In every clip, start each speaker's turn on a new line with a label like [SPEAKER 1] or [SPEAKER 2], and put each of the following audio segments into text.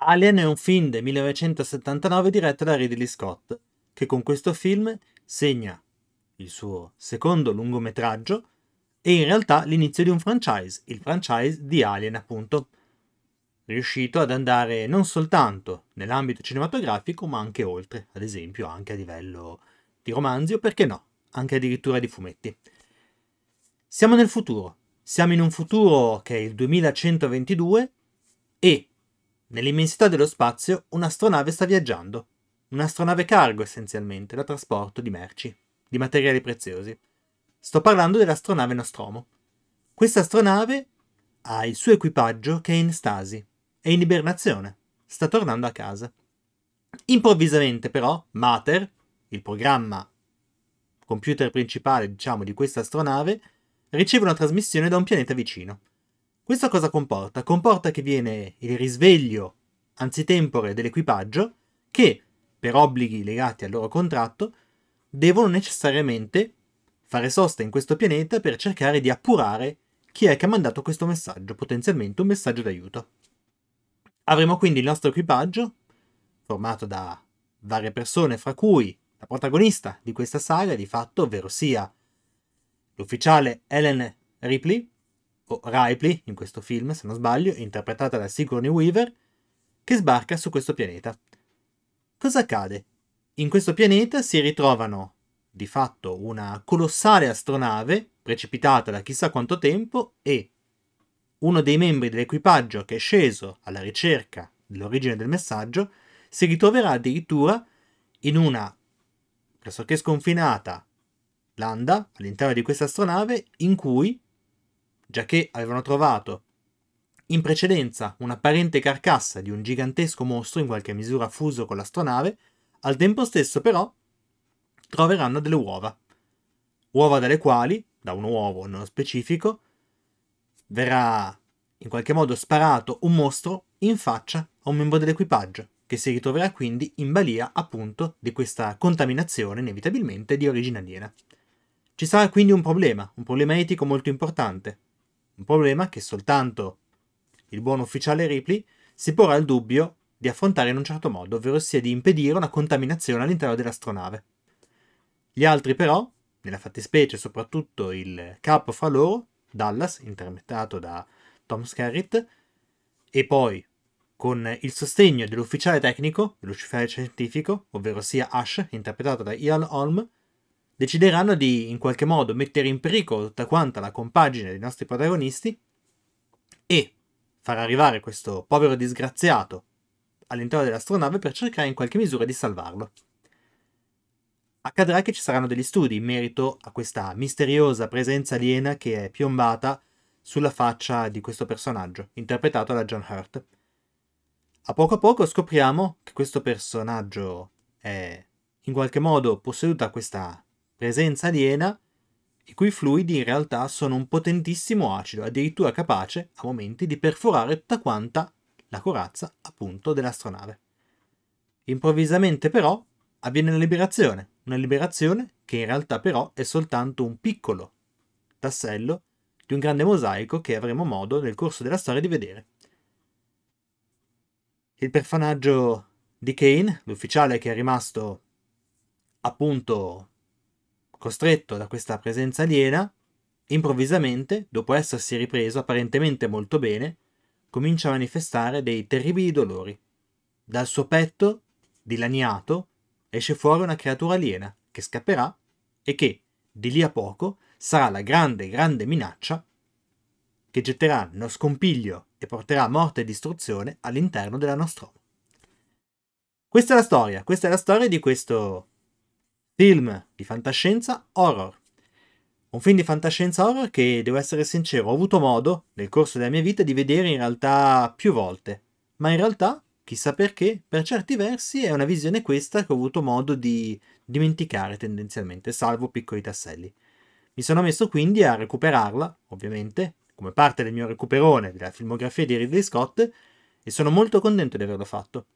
[SPEAKER 1] Alien è un film del 1979 diretto da Ridley Scott, che con questo film segna il suo secondo lungometraggio e in realtà l'inizio di un franchise, il franchise di Alien appunto, riuscito ad andare non soltanto nell'ambito cinematografico ma anche oltre, ad esempio anche a livello di romanzi o perché no, anche addirittura di fumetti. Siamo nel futuro, siamo in un futuro che è il 2122 e Nell'immensità dello spazio un'astronave sta viaggiando. Un'astronave cargo essenzialmente, da trasporto di merci, di materiali preziosi. Sto parlando dell'astronave Nostromo. Questa astronave ha il suo equipaggio che è in stasi, è in ibernazione, sta tornando a casa. Improvvisamente però Mater, il programma computer principale, diciamo, di questa astronave, riceve una trasmissione da un pianeta vicino. Questo cosa comporta? Comporta che viene il risveglio anzitempore dell'equipaggio che, per obblighi legati al loro contratto, devono necessariamente fare sosta in questo pianeta per cercare di appurare chi è che ha mandato questo messaggio, potenzialmente un messaggio d'aiuto. Avremo quindi il nostro equipaggio, formato da varie persone, fra cui la protagonista di questa saga, di fatto, ovvero sia l'ufficiale Ellen Ripley, o Ripley in questo film, se non sbaglio, interpretata da Sigourney Weaver, che sbarca su questo pianeta. Cosa accade? In questo pianeta si ritrovano di fatto una colossale astronave precipitata da chissà quanto tempo e uno dei membri dell'equipaggio che è sceso alla ricerca dell'origine del messaggio si ritroverà addirittura in una pressoché sconfinata landa all'interno di questa astronave in cui giacché avevano trovato in precedenza un'apparente carcassa di un gigantesco mostro in qualche misura fuso con l'astronave, al tempo stesso però troveranno delle uova. Uova dalle quali, da un uovo nello specifico, verrà in qualche modo sparato un mostro in faccia a un membro dell'equipaggio, che si ritroverà quindi in balia appunto di questa contaminazione inevitabilmente di origine aliena. Ci sarà quindi un problema, un problema etico molto importante, un problema che soltanto il buon ufficiale Ripley si porrà il dubbio di affrontare in un certo modo, ovvero sia di impedire una contaminazione all'interno dell'astronave. Gli altri però, nella fattispecie soprattutto il capo fra loro, Dallas, interpretato da Tom Skerritt, e poi con il sostegno dell'ufficiale tecnico, dell'ufficiale scientifico, ovvero sia Ash, interpretato da Ian Holm, decideranno di in qualche modo mettere in pericolo tutta quanta la compagine dei nostri protagonisti e far arrivare questo povero disgraziato all'interno dell'astronave per cercare in qualche misura di salvarlo. Accadrà che ci saranno degli studi in merito a questa misteriosa presenza aliena che è piombata sulla faccia di questo personaggio, interpretato da John Hurt. A poco a poco scopriamo che questo personaggio è in qualche modo posseduto da questa presenza aliena, i cui fluidi in realtà sono un potentissimo acido, addirittura capace a momenti di perforare tutta quanta la corazza appunto dell'astronave. Improvvisamente però avviene la liberazione, una liberazione che in realtà però è soltanto un piccolo tassello di un grande mosaico che avremo modo nel corso della storia di vedere. Il personaggio di Kane, l'ufficiale che è rimasto appunto costretto da questa presenza aliena, improvvisamente, dopo essersi ripreso apparentemente molto bene, comincia a manifestare dei terribili dolori. Dal suo petto, dilaniato, esce fuori una creatura aliena che scapperà e che, di lì a poco, sarà la grande, grande minaccia che getterà uno scompiglio e porterà morte e distruzione all'interno della nostra. Questa è la storia, questa è la storia di questo Film di fantascienza horror. Un film di fantascienza horror che, devo essere sincero, ho avuto modo nel corso della mia vita di vedere in realtà più volte, ma in realtà, chissà perché, per certi versi è una visione questa che ho avuto modo di dimenticare tendenzialmente, salvo piccoli tasselli. Mi sono messo quindi a recuperarla, ovviamente, come parte del mio recuperone della filmografia di Ridley Scott, e sono molto contento di averlo fatto.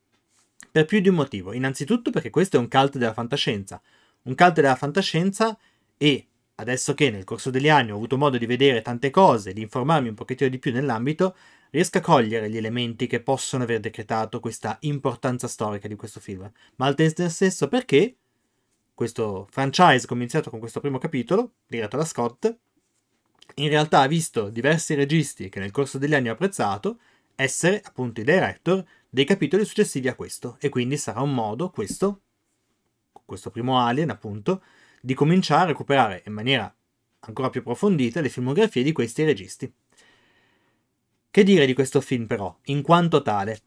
[SPEAKER 1] Per più di un motivo, innanzitutto perché questo è un cult della fantascienza, un caldo della fantascienza e adesso che nel corso degli anni ho avuto modo di vedere tante cose, di informarmi un pochettino di più nell'ambito, riesco a cogliere gli elementi che possono aver decretato questa importanza storica di questo film, ma al tempo stesso perché questo franchise cominciato con questo primo capitolo, diretto da Scott, in realtà ha visto diversi registi che nel corso degli anni ho apprezzato essere appunto i director dei capitoli successivi a questo e quindi sarà un modo questo questo primo Alien appunto, di cominciare a recuperare in maniera ancora più approfondita le filmografie di questi registi. Che dire di questo film però, in quanto tale?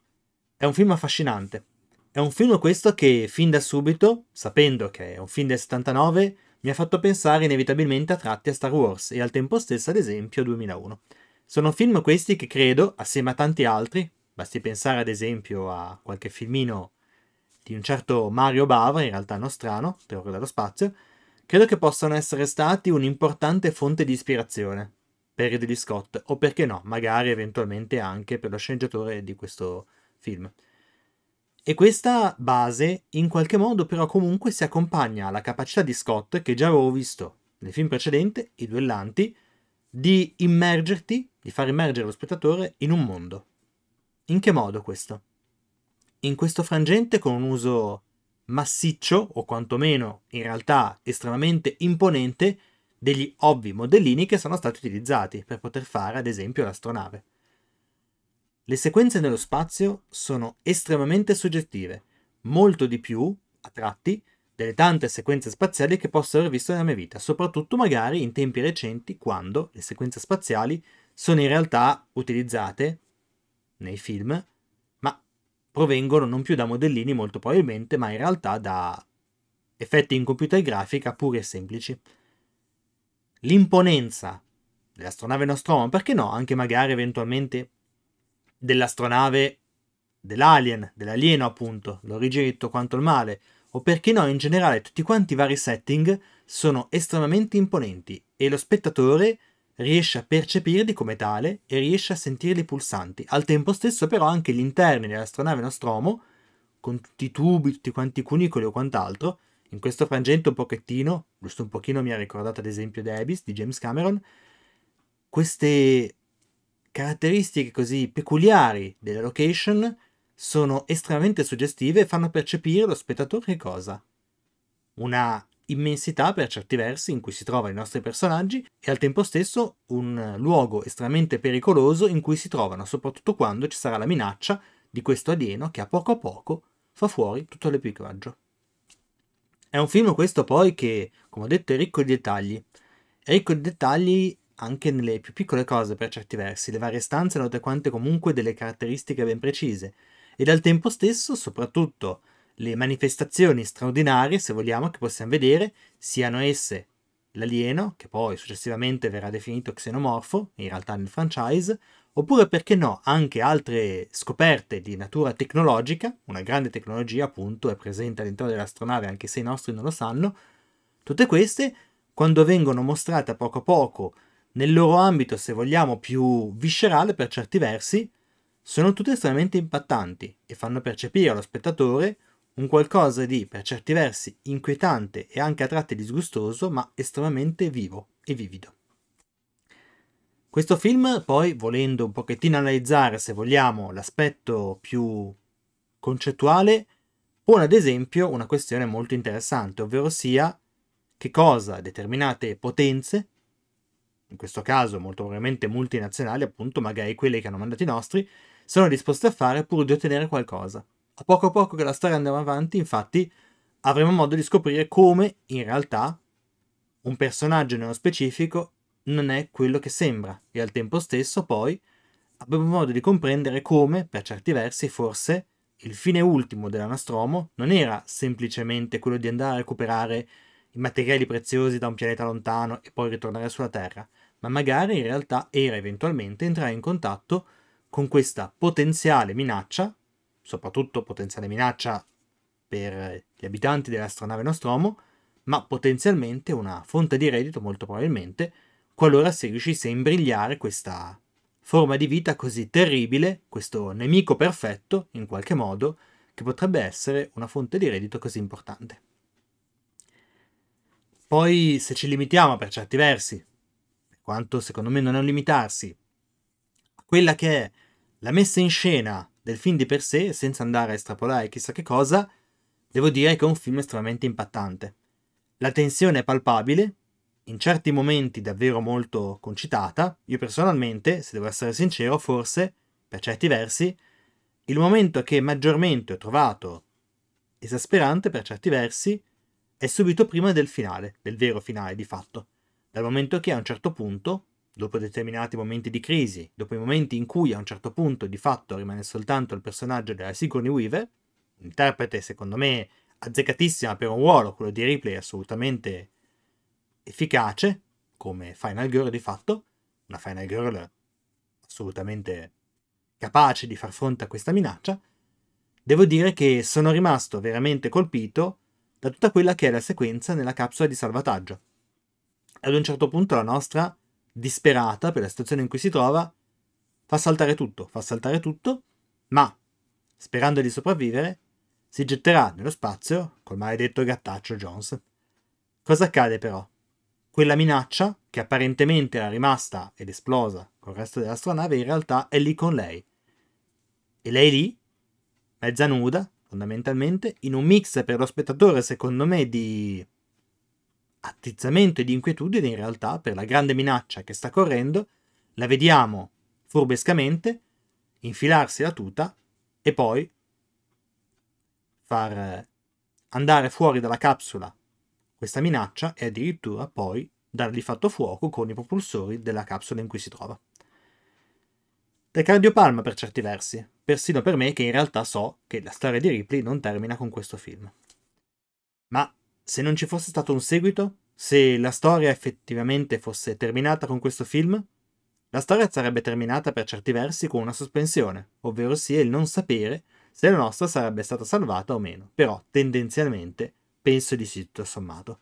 [SPEAKER 1] È un film affascinante. È un film questo che fin da subito, sapendo che è un film del 79, mi ha fatto pensare inevitabilmente a tratti a Star Wars e al tempo stesso ad esempio a 2001. Sono film questi che credo, assieme a tanti altri, basti pensare ad esempio a qualche filmino di un certo Mario Bava, in realtà nostrano, teorico dello spazio, credo che possano essere stati un'importante fonte di ispirazione per Ridley Scott, o perché no, magari eventualmente anche per lo sceneggiatore di questo film. E questa base, in qualche modo, però comunque si accompagna alla capacità di Scott, che già avevo visto nel film precedente, I Duellanti, di immergerti, di far immergere lo spettatore in un mondo. In che modo questo? in questo frangente con un uso massiccio, o quantomeno in realtà estremamente imponente, degli ovvi modellini che sono stati utilizzati per poter fare ad esempio l'astronave. Le sequenze nello spazio sono estremamente suggestive, molto di più, a tratti, delle tante sequenze spaziali che posso aver visto nella mia vita, soprattutto magari in tempi recenti quando le sequenze spaziali sono in realtà utilizzate nei film provengono non più da modellini molto probabilmente, ma in realtà da effetti in computer grafica puri e semplici. L'imponenza dell'astronave Nostromo, perché no, anche magari eventualmente dell'astronave dell'alien, dell'alieno appunto, l'origetto quanto il male, o perché no in generale tutti quanti i vari setting sono estremamente imponenti e lo spettatore riesce a percepirli come tale e riesce a sentirli pulsanti. Al tempo stesso però anche gli interni dell'astronave Nostromo, con tutti i tubi, tutti quanti i cunicoli o quant'altro, in questo frangente un pochettino, giusto un pochino mi ha ricordato ad esempio Abyss di James Cameron, queste caratteristiche così peculiari della location sono estremamente suggestive e fanno percepire allo spettatore che cosa? Una immensità per certi versi in cui si trovano i nostri personaggi e al tempo stesso un luogo estremamente pericoloso in cui si trovano, soprattutto quando ci sarà la minaccia di questo alieno che a poco a poco fa fuori tutto l'equipaggio. È un film questo poi che, come ho detto, è ricco di dettagli. È ricco di dettagli anche nelle più piccole cose per certi versi, le varie stanze hanno tutte quante comunque delle caratteristiche ben precise E al tempo stesso, soprattutto le manifestazioni straordinarie, se vogliamo, che possiamo vedere, siano esse l'alieno, che poi successivamente verrà definito xenomorfo, in realtà nel franchise, oppure perché no, anche altre scoperte di natura tecnologica, una grande tecnologia appunto è presente all'interno dell'astronave anche se i nostri non lo sanno, tutte queste quando vengono mostrate a poco a poco nel loro ambito, se vogliamo, più viscerale per certi versi, sono tutte estremamente impattanti e fanno percepire allo spettatore un qualcosa di, per certi versi, inquietante e anche a tratti disgustoso, ma estremamente vivo e vivido. Questo film, poi, volendo un pochettino analizzare, se vogliamo, l'aspetto più concettuale, pone ad esempio una questione molto interessante, ovvero sia che cosa determinate potenze, in questo caso molto probabilmente multinazionali, appunto, magari quelle che hanno mandato i nostri, sono disposte a fare pur di ottenere qualcosa. A poco a poco che la storia andava avanti, infatti, avremo modo di scoprire come, in realtà, un personaggio nello specifico non è quello che sembra e al tempo stesso poi avremo modo di comprendere come, per certi versi, forse il fine ultimo dell'anastromo non era semplicemente quello di andare a recuperare i materiali preziosi da un pianeta lontano e poi ritornare sulla Terra, ma magari in realtà era eventualmente entrare in contatto con questa potenziale minaccia soprattutto potenziale minaccia per gli abitanti dell'astronave Nostromo, ma potenzialmente una fonte di reddito molto probabilmente, qualora si riuscisse a imbrigliare questa forma di vita così terribile, questo nemico perfetto, in qualche modo, che potrebbe essere una fonte di reddito così importante. Poi se ci limitiamo per certi versi, quanto secondo me non è un limitarsi, quella che è la messa in scena del film di per sé, senza andare a estrapolare chissà che cosa, devo dire che è un film estremamente impattante. La tensione è palpabile, in certi momenti davvero molto concitata. Io personalmente, se devo essere sincero, forse, per certi versi, il momento che maggiormente ho trovato esasperante per certi versi è subito prima del finale, del vero finale di fatto, dal momento che a un certo punto dopo determinati momenti di crisi, dopo i momenti in cui a un certo punto di fatto rimane soltanto il personaggio della Sigourney Weaver, interprete secondo me azzeccatissima per un ruolo, quello di Ripley assolutamente efficace, come Final Girl di fatto, una Final Girl assolutamente capace di far fronte a questa minaccia, devo dire che sono rimasto veramente colpito da tutta quella che è la sequenza nella capsula di salvataggio. Ad un certo punto la nostra disperata per la situazione in cui si trova, fa saltare tutto, fa saltare tutto, ma sperando di sopravvivere, si getterà nello spazio col maledetto gattaccio Jones. Cosa accade però? Quella minaccia, che apparentemente era rimasta ed esplosa col resto dell'astronave, in realtà è lì con lei. E lei lì, mezza nuda, fondamentalmente, in un mix per lo spettatore, secondo me, di attezzamento e di inquietudine in realtà per la grande minaccia che sta correndo, la vediamo furbescamente infilarsi la tuta e poi far eh, andare fuori dalla capsula questa minaccia e addirittura poi dargli fatto fuoco con i propulsori della capsula in cui si trova. Del cardiopalma per certi versi, persino per me che in realtà so che la storia di Ripley non termina con questo film. Ma se non ci fosse stato un seguito, se la storia effettivamente fosse terminata con questo film, la storia sarebbe terminata per certi versi con una sospensione, ovvero sia il non sapere se la nostra sarebbe stata salvata o meno, però tendenzialmente penso di sì tutto sommato.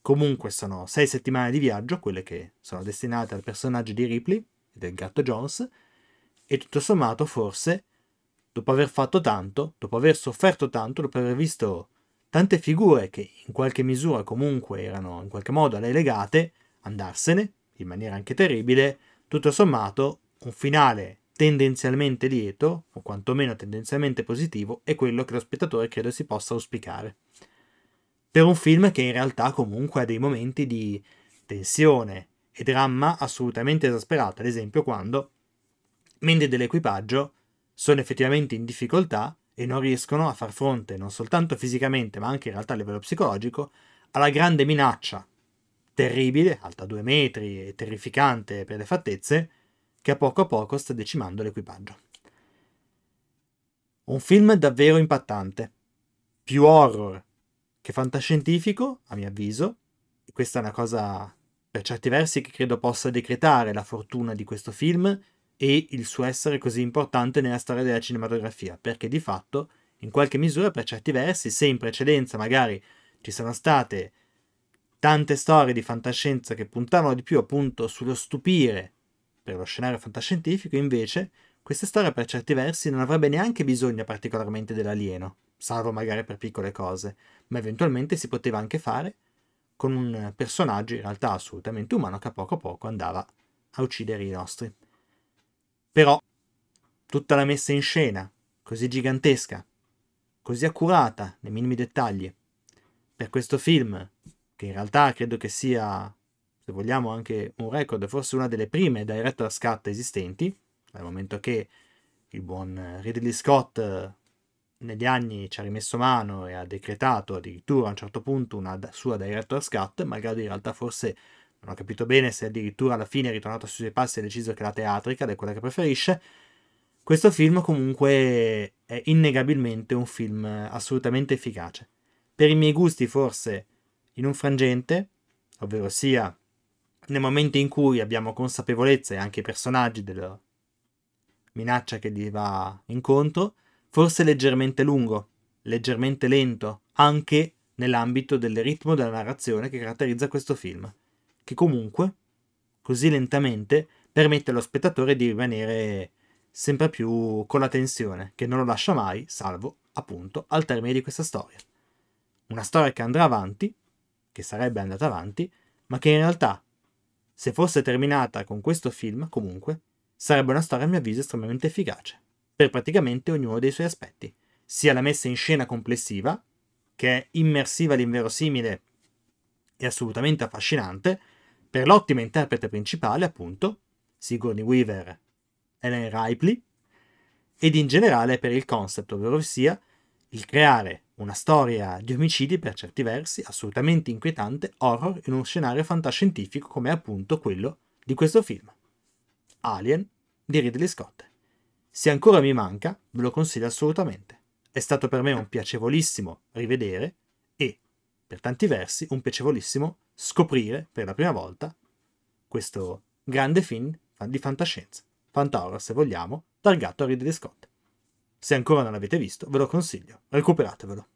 [SPEAKER 1] Comunque sono sei settimane di viaggio, quelle che sono destinate al personaggio di Ripley e del gatto Jones, e tutto sommato forse, dopo aver fatto tanto, dopo aver sofferto tanto, dopo aver visto tante figure che in qualche misura comunque erano in qualche modo a lei legate, andarsene, in maniera anche terribile, tutto sommato un finale tendenzialmente lieto, o quantomeno tendenzialmente positivo, è quello che lo spettatore credo si possa auspicare. Per un film che in realtà comunque ha dei momenti di tensione e dramma assolutamente esasperato, ad esempio quando membri dell'equipaggio sono effettivamente in difficoltà e non riescono a far fronte non soltanto fisicamente ma anche in realtà a livello psicologico alla grande minaccia terribile, alta due metri e terrificante per le fattezze, che a poco a poco sta decimando l'equipaggio. Un film davvero impattante, più horror che fantascientifico, a mio avviso, e questa è una cosa per certi versi che credo possa decretare la fortuna di questo film, e il suo essere così importante nella storia della cinematografia, perché di fatto, in qualche misura, per certi versi, se in precedenza magari ci sono state tante storie di fantascienza che puntavano di più appunto sullo stupire per lo scenario fantascientifico, invece questa storia per certi versi non avrebbe neanche bisogno particolarmente dell'alieno, salvo magari per piccole cose, ma eventualmente si poteva anche fare con un personaggio in realtà assolutamente umano che a poco a poco andava a uccidere i nostri. Però tutta la messa in scena, così gigantesca, così accurata nei minimi dettagli, per questo film, che in realtà credo che sia, se vogliamo, anche un record, forse una delle prime director scat esistenti, dal momento che il buon Ridley Scott eh, negli anni ci ha rimesso mano e ha decretato addirittura a un certo punto una sua director scat, magari in realtà forse non ho capito bene se addirittura alla fine è ritornato sui suoi passi e ha deciso che la teatrica è quella che preferisce. Questo film comunque è innegabilmente un film eh, assolutamente efficace. Per i miei gusti forse in un frangente, ovvero sia nel momento in cui abbiamo consapevolezza e anche i personaggi della minaccia che gli va incontro, forse leggermente lungo, leggermente lento, anche nell'ambito del ritmo della narrazione che caratterizza questo film che comunque, così lentamente, permette allo spettatore di rimanere sempre più con la tensione, che non lo lascia mai, salvo appunto al termine di questa storia. Una storia che andrà avanti, che sarebbe andata avanti, ma che in realtà, se fosse terminata con questo film, comunque, sarebbe una storia a mio avviso estremamente efficace, per praticamente ognuno dei suoi aspetti, sia la messa in scena complessiva, che è immersiva all'inverosimile e assolutamente affascinante, per l'ottima interprete principale, appunto, Sigourney Weaver, Ellen Ripley, ed in generale per il concept, ovvero sia il creare una storia di omicidi per certi versi assolutamente inquietante, horror in uno scenario fantascientifico come appunto quello di questo film. Alien di Ridley Scott. Se ancora mi manca, ve lo consiglio assolutamente. È stato per me un piacevolissimo rivedere per tanti versi, un piacevolissimo scoprire per la prima volta questo grande film di fantascienza, fantahorror se vogliamo, targato a Ridley Scott. Se ancora non l'avete visto, ve lo consiglio, recuperatevelo.